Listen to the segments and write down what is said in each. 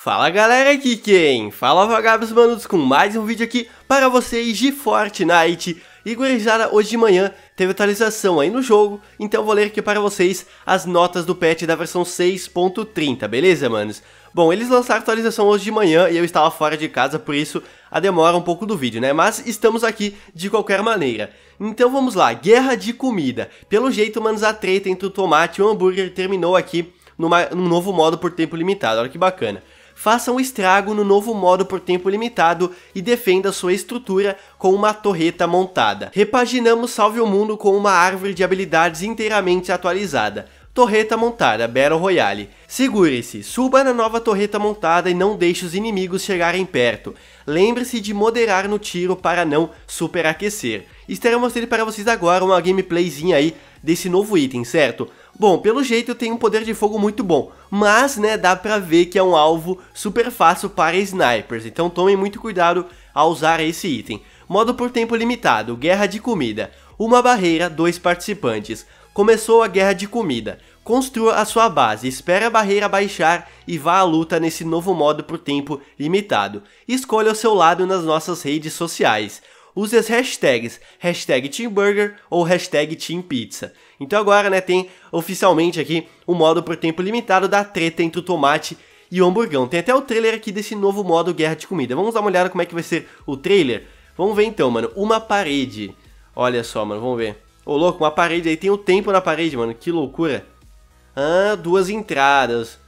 Fala galera, aqui quem? Fala vagabos manos com mais um vídeo aqui para vocês de Fortnite E gurizada, hoje de manhã teve atualização aí no jogo Então vou ler aqui para vocês as notas do patch da versão 6.30, beleza manos? Bom, eles lançaram a atualização hoje de manhã e eu estava fora de casa, por isso a demora um pouco do vídeo, né? Mas estamos aqui de qualquer maneira. Então vamos lá, guerra de comida. Pelo jeito, manos, a treta entre o tomate e o hambúrguer terminou aqui numa, num novo modo por tempo limitado, olha que bacana faça um estrago no novo modo por tempo limitado e defenda sua estrutura com uma torreta montada. Repaginamos Salve o Mundo com uma árvore de habilidades inteiramente atualizada. Torreta montada, Battle Royale. Segure-se, suba na nova torreta montada e não deixe os inimigos chegarem perto. Lembre-se de moderar no tiro para não superaquecer. Estarei mostrando para vocês agora uma gameplayzinha aí desse novo item, certo? Bom, pelo jeito eu tenho um poder de fogo muito bom, mas, né, dá pra ver que é um alvo super fácil para snipers, então tomem muito cuidado ao usar esse item. Modo por tempo limitado, guerra de comida. Uma barreira, dois participantes. Começou a guerra de comida. Construa a sua base, espere a barreira baixar e vá à luta nesse novo modo por tempo limitado. Escolha o seu lado nas nossas redes sociais use as hashtags hashtag TeamBurger ou hashtag TeamPizza. Então agora né, tem oficialmente aqui o um modo por tempo limitado da treta entre o tomate e o hamburgão. Tem até o trailer aqui desse novo modo Guerra de Comida. Vamos dar uma olhada como é que vai ser o trailer? Vamos ver então, mano. Uma parede. Olha só, mano, vamos ver. Ô, louco, uma parede aí. Tem o tempo na parede, mano. Que loucura. Ah, duas entradas.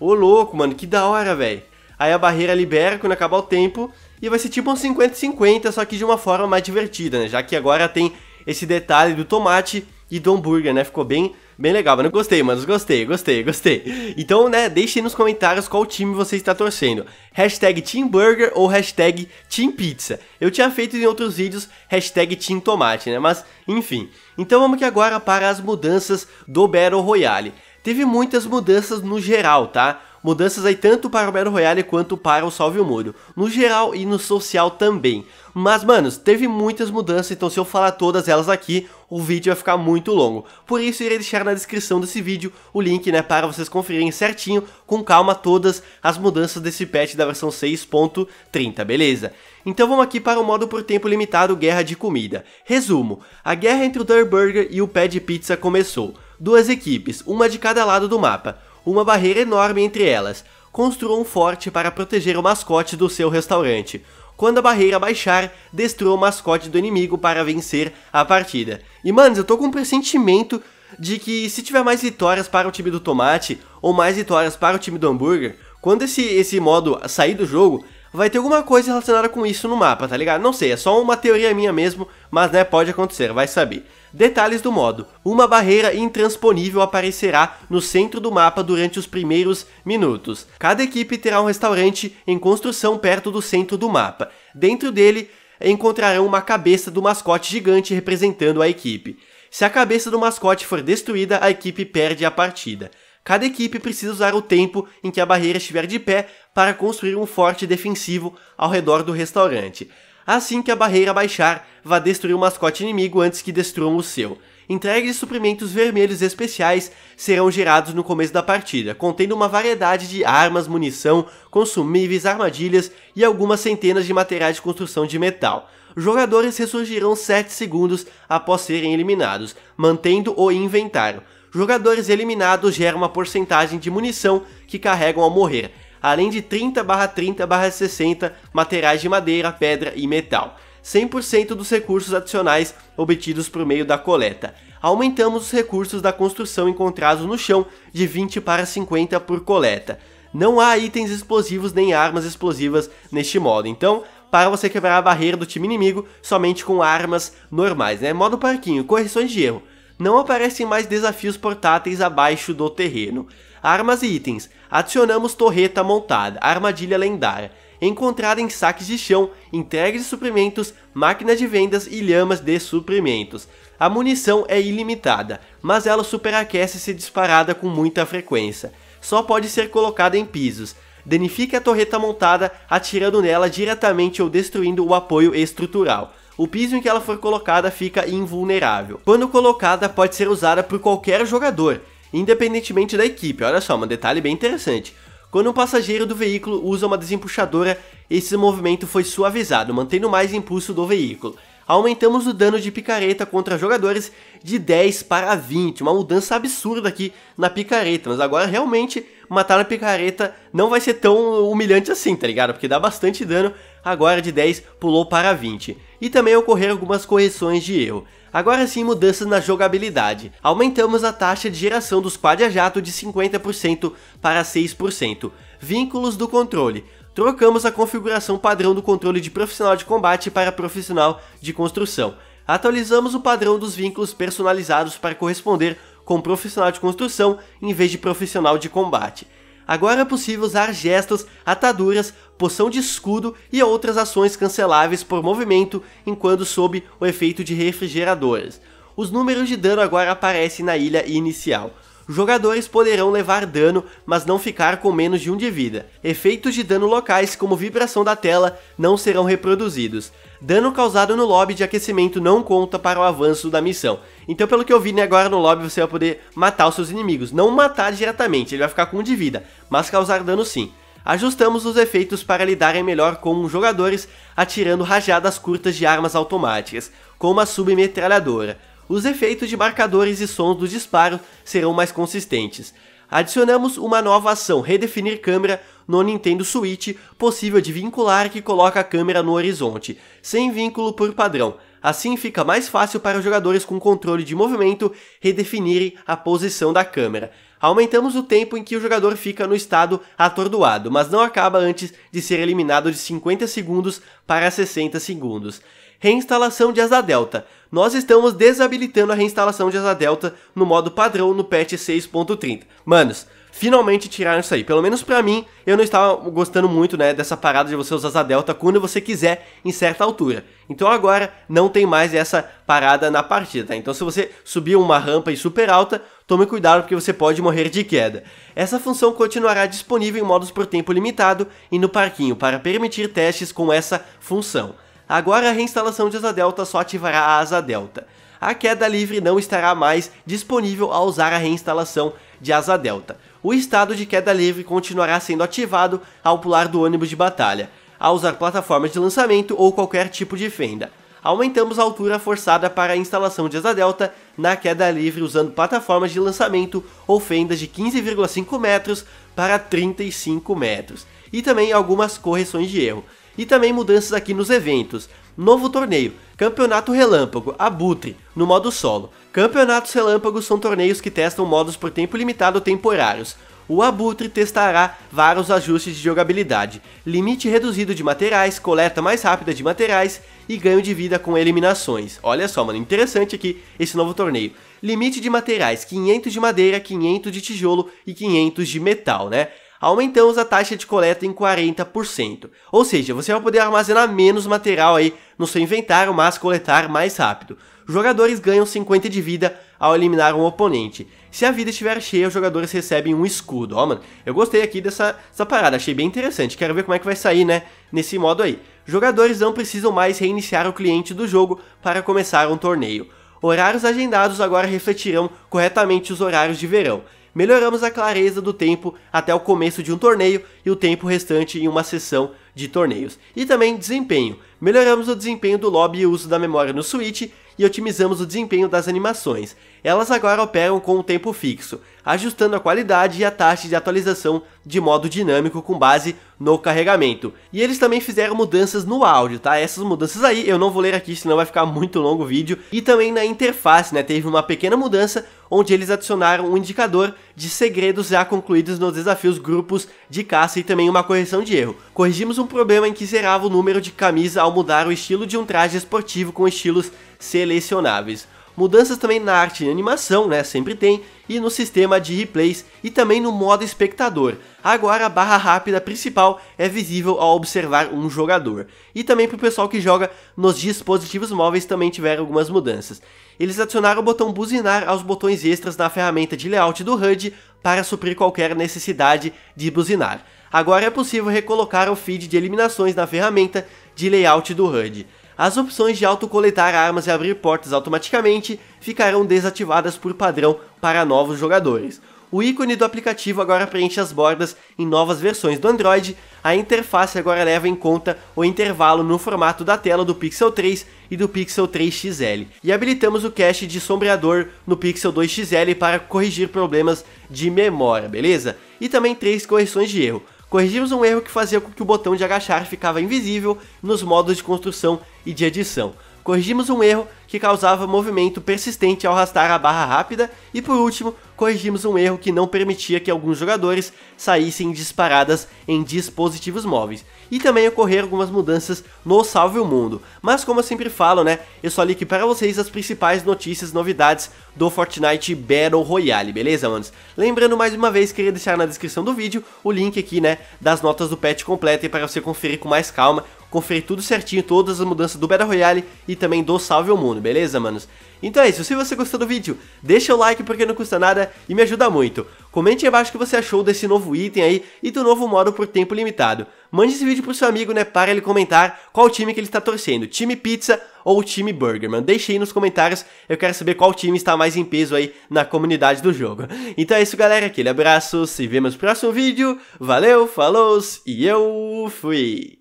Ô, louco, mano. Que da hora, velho. Aí a barreira libera quando acabar o tempo. E vai ser tipo um 50-50, só que de uma forma mais divertida, né? Já que agora tem esse detalhe do tomate e do hambúrguer, né? Ficou bem, bem legal, mano. Gostei, mano. Gostei, gostei, gostei. Então, né, deixem nos comentários qual time você está torcendo. Hashtag Team Burger ou hashtag Team Pizza. Eu tinha feito em outros vídeos hashtag Team Tomate, né? Mas, enfim. Então vamos que agora para as mudanças do Battle Royale. Teve muitas mudanças no geral, tá? Mudanças aí tanto para o Battle Royale quanto para o Salve o Muro. No geral e no social também. Mas, manos, teve muitas mudanças, então se eu falar todas elas aqui, o vídeo vai ficar muito longo. Por isso, irei deixar na descrição desse vídeo o link, né, para vocês conferirem certinho, com calma, todas as mudanças desse patch da versão 6.30, beleza? Então vamos aqui para o modo por tempo limitado Guerra de Comida. Resumo, a guerra entre o Burger e o Pad Pizza começou. Duas equipes, uma de cada lado do mapa uma barreira enorme entre elas. Construa um forte para proteger o mascote do seu restaurante. Quando a barreira baixar, destrua o mascote do inimigo para vencer a partida. E, mano, eu tô com um pressentimento de que se tiver mais vitórias para o time do tomate ou mais vitórias para o time do hambúrguer, quando esse, esse modo sair do jogo, vai ter alguma coisa relacionada com isso no mapa, tá ligado? Não sei, é só uma teoria minha mesmo, mas né, pode acontecer, vai saber. Detalhes do modo: uma barreira intransponível aparecerá no centro do mapa durante os primeiros minutos. Cada equipe terá um restaurante em construção perto do centro do mapa. Dentro dele encontrarão uma cabeça do mascote gigante representando a equipe. Se a cabeça do mascote for destruída, a equipe perde a partida. Cada equipe precisa usar o tempo em que a barreira estiver de pé para construir um forte defensivo ao redor do restaurante. Assim que a barreira baixar, vá destruir o mascote inimigo antes que destruam o seu. Entregues de suprimentos vermelhos especiais serão gerados no começo da partida, contendo uma variedade de armas, munição, consumíveis, armadilhas e algumas centenas de materiais de construção de metal. Jogadores ressurgirão 7 segundos após serem eliminados, mantendo o inventário. Jogadores eliminados geram uma porcentagem de munição que carregam ao morrer, além de 30/30/60 materiais de madeira, pedra e metal. 100% dos recursos adicionais obtidos por meio da coleta. Aumentamos os recursos da construção encontrados no chão de 20 para 50 por coleta. Não há itens explosivos nem armas explosivas neste modo, então para você quebrar a barreira do time inimigo somente com armas normais, né? Modo parquinho, correções de erro. Não aparecem mais desafios portáteis abaixo do terreno. Armas e itens. Adicionamos torreta montada, armadilha lendária. Encontrada em saques de chão, entregues de suprimentos, máquina de vendas e lhamas de suprimentos. A munição é ilimitada, mas ela superaquece se disparada com muita frequência. Só pode ser colocada em pisos. Danifique a torreta montada atirando nela diretamente ou destruindo o apoio estrutural. O piso em que ela for colocada fica invulnerável. Quando colocada, pode ser usada por qualquer jogador, independentemente da equipe. Olha só, um detalhe bem interessante. Quando um passageiro do veículo usa uma desempuxadora, esse movimento foi suavizado, mantendo mais impulso do veículo. Aumentamos o dano de picareta contra jogadores de 10 para 20, uma mudança absurda aqui na picareta, mas agora realmente matar na picareta não vai ser tão humilhante assim, tá ligado? Porque dá bastante dano agora de 10 pulou para 20, e também ocorreram algumas correções de erro. Agora sim mudanças na jogabilidade. Aumentamos a taxa de geração dos quad de jato de 50% para 6%. Vínculos do controle. Trocamos a configuração padrão do controle de profissional de combate para profissional de construção. Atualizamos o padrão dos vínculos personalizados para corresponder com profissional de construção em vez de profissional de combate agora é possível usar gestos, ataduras, poção de escudo e outras ações canceláveis por movimento enquanto sob o efeito de refrigeradores. Os números de dano agora aparecem na ilha inicial. Jogadores poderão levar dano, mas não ficar com menos de um de vida. Efeitos de dano locais, como vibração da tela, não serão reproduzidos. Dano causado no lobby de aquecimento não conta para o avanço da missão. Então, pelo que eu vi né, agora no lobby, você vai poder matar os seus inimigos. Não matar diretamente, ele vai ficar com um de vida, mas causar dano sim ajustamos os efeitos para lidarem melhor com os jogadores atirando rajadas curtas de armas automáticas, como a submetralhadora os efeitos de marcadores e sons do disparo serão mais consistentes. Adicionamos uma nova ação, redefinir câmera, no Nintendo Switch, possível de vincular que coloca a câmera no horizonte, sem vínculo por padrão. Assim fica mais fácil para os jogadores com controle de movimento redefinirem a posição da câmera. Aumentamos o tempo em que o jogador fica no estado atordoado, mas não acaba antes de ser eliminado de 50 segundos para 60 segundos. Reinstalação de asa delta. Nós estamos desabilitando a reinstalação de asa delta no modo padrão no patch 6.30. Manos, finalmente tiraram isso aí. Pelo menos pra mim, eu não estava gostando muito, né, dessa parada de você usar asa delta quando você quiser em certa altura. Então agora não tem mais essa parada na partida, tá? Então se você subir uma rampa super alta, tome cuidado porque você pode morrer de queda. Essa função continuará disponível em modos por tempo limitado e no parquinho para permitir testes com essa função. Agora a reinstalação de asa delta só ativará a asa delta. A queda livre não estará mais disponível ao usar a reinstalação de asa delta. O estado de queda livre continuará sendo ativado ao pular do ônibus de batalha, ao usar plataformas de lançamento ou qualquer tipo de fenda. Aumentamos a altura forçada para a instalação de asa delta na queda livre usando plataformas de lançamento ou fendas de 15,5 metros para 35 metros, e também algumas correções de erro e também mudanças aqui nos eventos. Novo torneio, Campeonato Relâmpago, Abutre, no modo solo. Campeonatos Relâmpagos são torneios que testam modos por tempo limitado temporários. O Abutre testará vários ajustes de jogabilidade, limite reduzido de materiais, coleta mais rápida de materiais e ganho de vida com eliminações. Olha só, mano, interessante aqui esse novo torneio. Limite de materiais, 500 de madeira, 500 de tijolo e 500 de metal, né? aumentamos a taxa de coleta em 40%. Ou seja, você vai poder armazenar menos material aí no seu inventário, mas coletar mais rápido. Os jogadores ganham 50 de vida ao eliminar um oponente. Se a vida estiver cheia, os jogadores recebem um escudo. Ó, oh, mano, eu gostei aqui dessa, dessa parada, achei bem interessante. Quero ver como é que vai sair, né, nesse modo aí. Jogadores não precisam mais reiniciar o cliente do jogo para começar um torneio. Horários agendados agora refletirão corretamente os horários de verão melhoramos a clareza do tempo até o começo de um torneio e o tempo restante em uma sessão de torneios. E também desempenho, melhoramos o desempenho do lobby e o uso da memória no Switch e otimizamos o desempenho das animações elas agora operam com um tempo fixo, ajustando a qualidade e a taxa de atualização de modo dinâmico com base no carregamento. E eles também fizeram mudanças no áudio, tá? Essas mudanças aí eu não vou ler aqui, senão vai ficar muito longo o vídeo. E também na interface, né? Teve uma pequena mudança onde eles adicionaram um indicador de segredos já concluídos nos desafios grupos de caça e também uma correção de erro. Corrigimos um problema em que zerava o número de camisa ao mudar o estilo de um traje esportivo com estilos selecionáveis. Mudanças também na arte e animação, né, sempre tem, e no sistema de replays e também no modo espectador. Agora a barra rápida principal é visível ao observar um jogador. E também para o pessoal que joga nos dispositivos móveis também tiveram algumas mudanças. Eles adicionaram o botão buzinar aos botões extras na ferramenta de layout do HUD para suprir qualquer necessidade de buzinar. Agora é possível recolocar o feed de eliminações na ferramenta de layout do HUD as opções de autocoletar armas e abrir portas automaticamente ficarão desativadas por padrão para novos jogadores. O ícone do aplicativo agora preenche as bordas em novas versões do Android, a interface agora leva em conta o intervalo no formato da tela do Pixel 3 e do Pixel 3 XL, e habilitamos o cache de sombreador no Pixel 2 XL para corrigir problemas de memória, beleza? E também três correções de erro corrigimos um erro que fazia com que o botão de agachar ficava invisível nos modos de construção e de edição. Corrigimos um erro que causava movimento persistente ao arrastar a barra rápida e por último, corrigimos um erro que não permitia que alguns jogadores saíssem disparadas em dispositivos móveis. E também ocorreram algumas mudanças no Salve o Mundo. Mas como eu sempre falo, né, eu só li aqui para vocês as principais notícias, novidades do Fortnite Battle Royale, beleza, manos? Lembrando mais uma vez, queria deixar na descrição do vídeo o link aqui, né, das notas do patch completo para você conferir com mais calma conferir tudo certinho, todas as mudanças do Battle Royale e também do Salve ao Mundo, beleza, manos? Então é isso, se você gostou do vídeo, deixa o like porque não custa nada e me ajuda muito. Comente aí embaixo o que você achou desse novo item aí e do novo modo por tempo limitado. Mande esse vídeo pro seu amigo, né, para ele comentar qual time que ele está torcendo, time pizza ou time burger, mano. Deixa aí nos comentários, eu quero saber qual time está mais em peso aí na comunidade do jogo. Então é isso, galera, aquele abraço, se vemos no próximo vídeo, valeu, falou e eu fui!